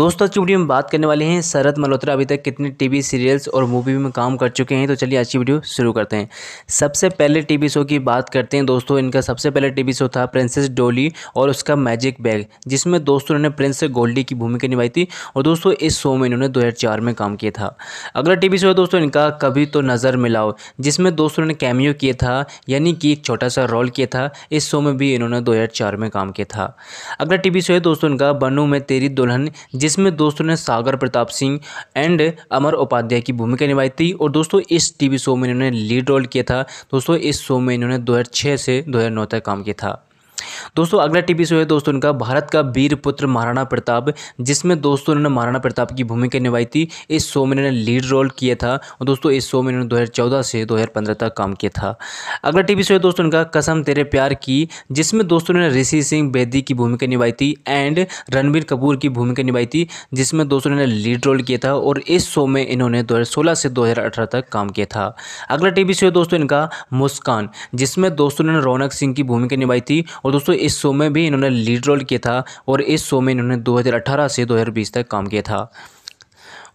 दोस्तों अच्छी वीडियो में बात करने वाले हैं शरद मल्होत्रा अभी तक कितने टीवी सीरियल्स और मूवी में काम कर चुके हैं तो चलिए अच्छी वीडियो शुरू करते हैं सबसे पहले टीवी शो की बात करते हैं दोस्तों इनका सबसे पहले टीवी शो था प्रिंसेस डोली और उसका मैजिक बैग जिसमें दोस्तों इन्होंने प्रिंस गोल्डी की भूमिका निभाई थी और दोस्तों इस शो में इन्होंने दो में काम किया था अगला टी शो है दोस्तों इनका कभी तो नज़र मिलाओ जिसमें दोस्तों ने कैमियो किया था यानी कि एक छोटा सा रोल किया था इस शो में भी इन्होंने दो में काम किया था अगला टी शो है दोस्तों इनका बनू में तेरी दुल्हन जिस जिसमें दोस्तों ने सागर प्रताप सिंह एंड अमर उपाध्याय की भूमिका निभाई थी और दोस्तों इस टीवी शो में इन्होंने लीड रोल किया था दोस्तों इस शो में इन्होंने 2006 से 2009 तक काम किया था दोस्तों अगला टीवी शो है दोस्तों इनका भारत का वीर पुत्र महाराणा प्रताप जिसमें दोस्तों इन्होंने महाराणा प्रताप की भूमिका निभाई थी इस शो में इन्होंने लीड रोल किया था और दोस्तों इस शो में इन्होंने दो से दो तक काम किया था अगला टीवी शो है दोस्तों इनका कसम तेरे प्यार की जिसमें दोस्तों ने ऋषि सिंह बेदी की भूमिका निभाई थी एंड रणबीर कपूर की भूमिका निभाई थी जिसमें दोस्तों ने लीड रोल किया था और इस शो में इन्होंने 2016 से 2018 तक काम किया था अगला टीवी शो है दोस्तों इनका मुस्कान जिसमें दोस्तों ने रौनक सिंह की भूमिका निभाई थी और दोस्तों दोस्तों इस शो में भी इन्होंने लीड रोल किया था और इस शो में इन्होंने 2018 से 2020 तक काम किया था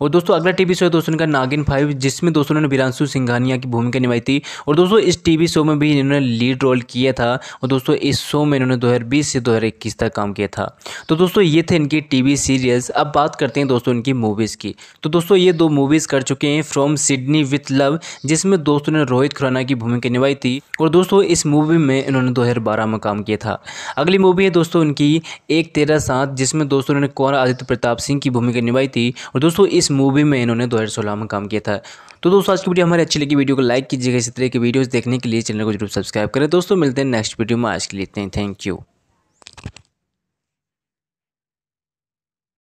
और दोस्तों अगला टीवी शो है दोस्तों का नागिन फाइव जिसमें दोस्तों ने बिरांशु सिंघानिया की भूमिका निभाई थी और दोस्तों इस टीवी शो में भी इन्होंने लीड रोल किया था और दोस्तों इस शो में इन्होंने 2020 से 2021 तक काम किया था तो दोस्तों ये थे इनकी टीवी सीरियल्स अब बात करते हैं दोस्तों इनकी मूवीज़ की तो दोस्तों ये दो मूवीज़ कर चुके हैं फ्रॉम सिडनी विथ लव जिसमें दोस्तों ने रोहित खुराना की भूमिका निभाई थी और दोस्तों इस मूवी में इन्होंने दो में काम किया था अगली मूवी है दोस्तों इनकी एक तेरह सात जिसमें दोस्तों ने कौर आदित्य प्रताप सिंह की भूमिका निभाई थी और दोस्तों इस इस मूवी में इन्होंने 2016 में काम किया था तो दोस्तों आज की वीडियो हमारी अच्छी लगी वीडियो को लाइक कीजिएगा इसी तरह की वीडियोस देखने के लिए चैनल को जरूर सब्सक्राइब करें दोस्तों मिलते हैं नेक्स्ट वीडियो में आज के लिए इतने थैंक यू